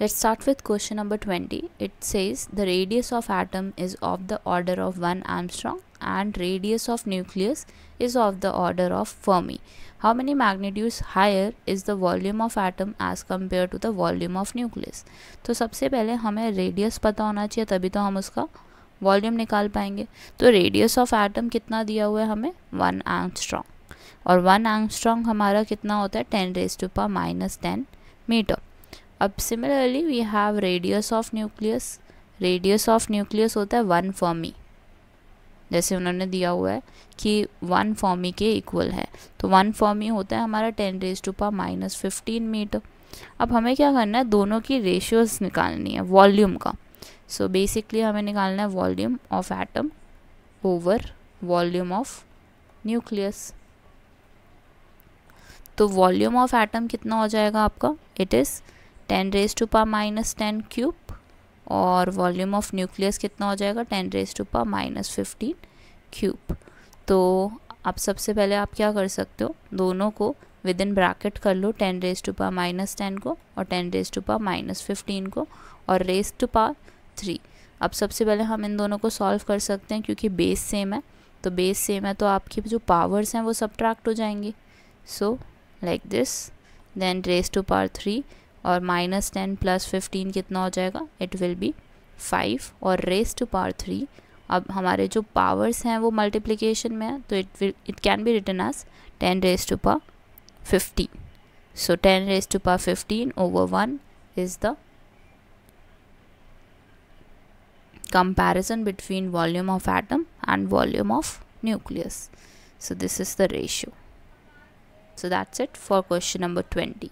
Let's start with question number 20. It says the radius of atom is of the order of 1 Armstrong and radius of nucleus is of the order of Fermi. How many magnitudes higher is the volume of atom as compared to the volume of nucleus? तो सबसे पहले हमें radius पता होना चाहिए तभी तो हम उसका वॉल्यूम निकाल पाएंगे तो रेडियस ऑफ एटम कितना दिया हुआ है हमें वन एंगस्ट्रॉन्ग और वन एंगस्ट्रॉन्ग हमारा कितना होता है ten raise to power minus ten metre अब similarly we have radius of nucleus radius of nucleus होता है वन फॉर्मी जैसे उन्होंने दिया हुआ है कि वन फॉर्मी के इक्वल है तो वन फॉर्मी होता है हमारा ten raise to power minus fifteen metre अब हमें क्या करना है दोनों की रेशियोज निकालनी है वॉल्यूम का सो so बेसिकली हमें निकालना है volume of atom over volume of nucleus तो वॉल्यूम ऑफ एटम कितना हो जाएगा आपका it is ten raise to power minus ten cube और वॉल्यूम ऑफ न्यूक्लियस कितना हो जाएगा ten raise to power minus fifteen cube तो आप सबसे पहले आप क्या कर सकते हो दोनों को विद इन ब्रैकेट कर लो ten raise to power minus ten को और ten raise to power minus fifteen को और रेज टू पा थ्री अब सबसे पहले हम इन दोनों को सॉल्व कर सकते हैं क्योंकि बेस सेम है तो बेस सेम है तो आपकी जो पावर्स हैं वो सब्ट्रैक्ट हो जाएंगे so like this then raise to power three और माइनस टेन प्लस फिफ्टीन कितना हो जाएगा इट विल बी फाइव और रेस टू पावर थ्री अब हमारे जो पावर्स हैं वो मल्टीप्लिकेशन में है तो it will it can be written as ten raise to power fifteen so ten raise to power fifteen over one is the comparison between volume of atom and volume of nucleus so this is the ratio so that's it for question number twenty